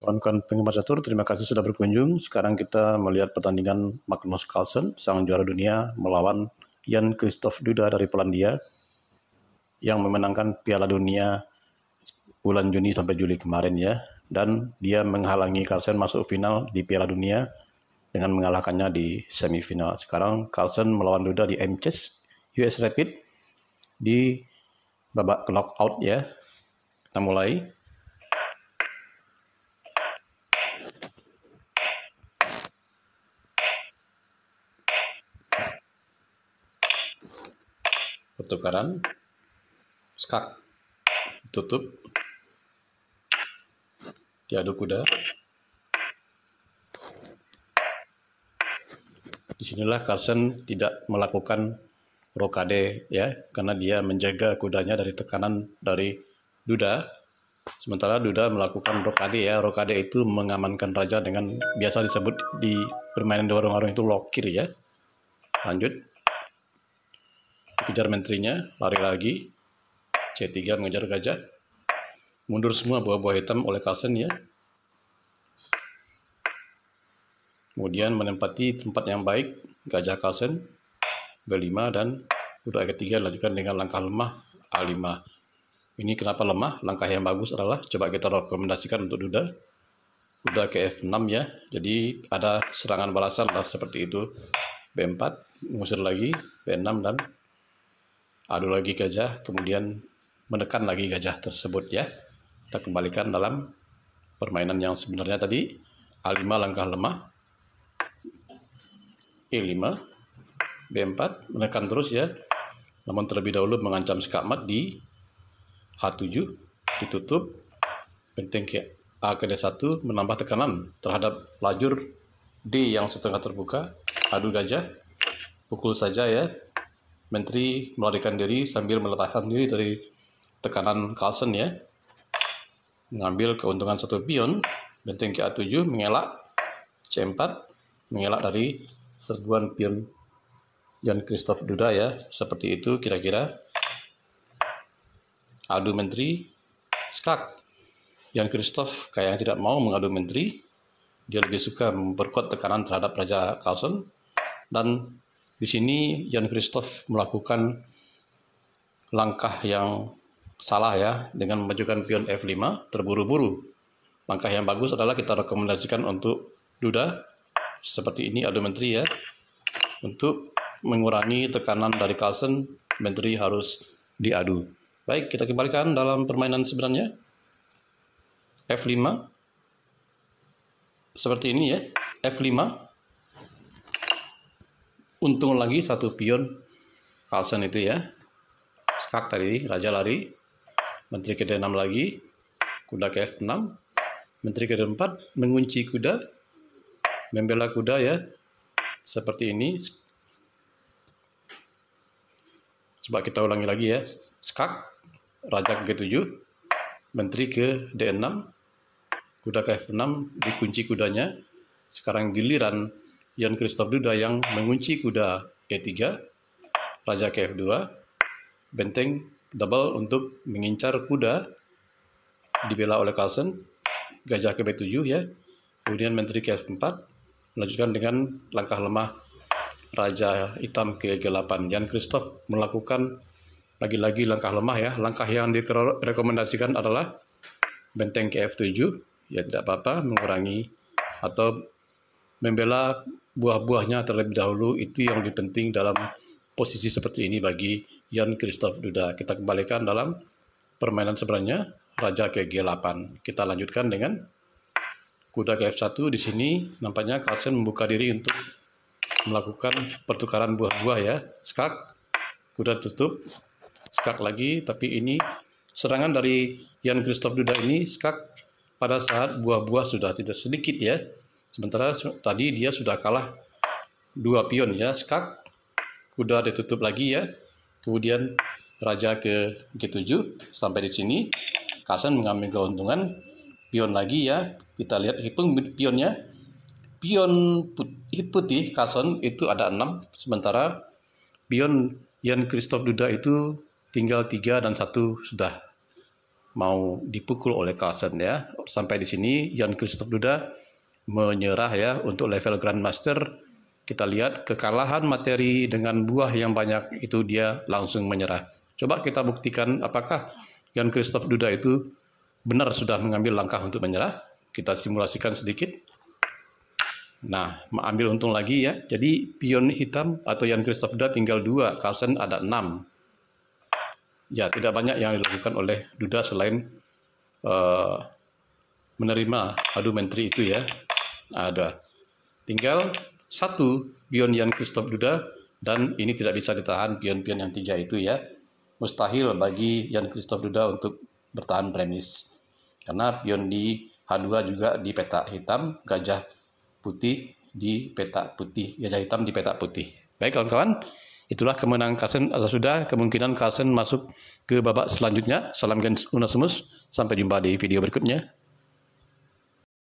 Kawan-kawan penggemar catur, terima kasih sudah berkunjung. Sekarang kita melihat pertandingan Magnus Carlsen, sang juara dunia, melawan Jan Christoph Duda dari Polandia yang memenangkan Piala Dunia bulan Juni sampai Juli kemarin ya. Dan dia menghalangi Carlsen masuk final di Piala Dunia dengan mengalahkannya di semifinal. Sekarang Carlsen melawan Duda di MCS e US Rapid di babak knockout ya. Kita mulai. pertukaran skak tutup diaduk kuda disinilah Carlsen tidak melakukan rokade ya karena dia menjaga kudanya dari tekanan dari Duda sementara Duda melakukan rokade ya rokade itu mengamankan raja dengan biasa disebut di permainan di warung itu lokir ya lanjut kejar menterinya, lari lagi. C3 mengejar gajah. Mundur semua buah-buah hitam oleh Carlsen ya. Kemudian menempati tempat yang baik, gajah Carlsen, B5, dan udah ke E3 lanjutkan dengan langkah lemah A5. Ini kenapa lemah? Langkah yang bagus adalah, coba kita rekomendasikan untuk duda, udah ke F6 ya. Jadi ada serangan balasan lah seperti itu. B4, mengusir lagi, B6 dan adu lagi gajah, kemudian menekan lagi gajah tersebut ya. Kita kembalikan dalam permainan yang sebenarnya tadi. A5 langkah lemah, E5, B4, menekan terus ya. Namun terlebih dahulu mengancam skakmat di H7, ditutup, penting ke A ke D1 menambah tekanan terhadap lajur D yang setengah terbuka, adu gajah, pukul saja ya, Menteri melarikan diri sambil meletakkan diri dari tekanan Carlsen ya. Mengambil keuntungan satu pion, benteng ke A7 mengelak, C4 mengelak dari serbuan pion Jan Christoph Duda ya. Seperti itu kira-kira. Adu menteri, skak. Jan Christoph kayak tidak mau mengadu menteri. Dia lebih suka memperkuat tekanan terhadap Raja Carlsen dan di sini Jan Christoph melakukan langkah yang salah ya dengan memajukan pion F5 terburu-buru. Langkah yang bagus adalah kita rekomendasikan untuk duda seperti ini adu menteri ya. Untuk mengurangi tekanan dari Carlsen, menteri harus diadu. Baik, kita kembalikan dalam permainan sebenarnya. F5 seperti ini ya. F5 untung lagi satu pion Carlsen itu ya skak tadi raja lari menteri ke 6 lagi kuda ke F6 menteri ke 4 mengunci kuda membela kuda ya seperti ini coba kita ulangi lagi ya skak raja ke G7 menteri ke D6 kuda ke F6 dikunci kudanya sekarang giliran Ian Christoph Duda yang mengunci kuda e 3 Raja KF2, benteng double untuk mengincar kuda dibela oleh Carlsen, gajah ke B7 ya, kemudian menteri KF4, melanjutkan dengan langkah lemah Raja Hitam ke G8. Jan Christoph melakukan lagi-lagi langkah lemah ya. Langkah yang direkomendasikan adalah benteng ke F7, ya tidak apa-apa mengurangi atau membela buah-buahnya terlebih dahulu itu yang lebih penting dalam posisi seperti ini bagi Jan Christoph Duda. Kita kembalikan dalam permainan sebenarnya Raja ke G8. Kita lanjutkan dengan kuda ke F1 di sini nampaknya Carlsen membuka diri untuk melakukan pertukaran buah-buah ya. Skak, kuda tutup, skak lagi, tapi ini serangan dari Jan Christoph Duda ini skak pada saat buah-buah sudah tidak sedikit ya Sementara tadi dia sudah kalah dua pion ya, skak, kuda ditutup lagi ya, kemudian raja ke G7 sampai di sini, Kasan mengambil keuntungan, pion lagi ya, kita lihat hitung pionnya, pion putih, putih Kasan itu ada enam, sementara pion Jan Christoph Duda itu tinggal tiga dan satu sudah mau dipukul oleh Kasan ya. Sampai di sini Jan Christoph Duda menyerah ya untuk level grandmaster kita lihat kekalahan materi dengan buah yang banyak itu dia langsung menyerah. Coba kita buktikan apakah Jan Christoph Duda itu benar sudah mengambil langkah untuk menyerah. Kita simulasikan sedikit. Nah, ambil untung lagi ya. Jadi pion hitam atau Jan Christoph Duda tinggal dua, Carlsen ada enam. Ya, tidak banyak yang dilakukan oleh Duda selain uh, menerima adu menteri itu ya ada. Tinggal satu pion yang Christoph Duda dan ini tidak bisa ditahan pion-pion yang tiga itu ya. Mustahil bagi yang Christoph Duda untuk bertahan premis. Karena pion di H2 juga di peta hitam, gajah putih di peta putih, gajah hitam di peta putih. Baik kawan-kawan, itulah kemenangan Carlsen atau sudah kemungkinan Carlsen masuk ke babak selanjutnya. Salam Gens Unasumus, sampai jumpa di video berikutnya.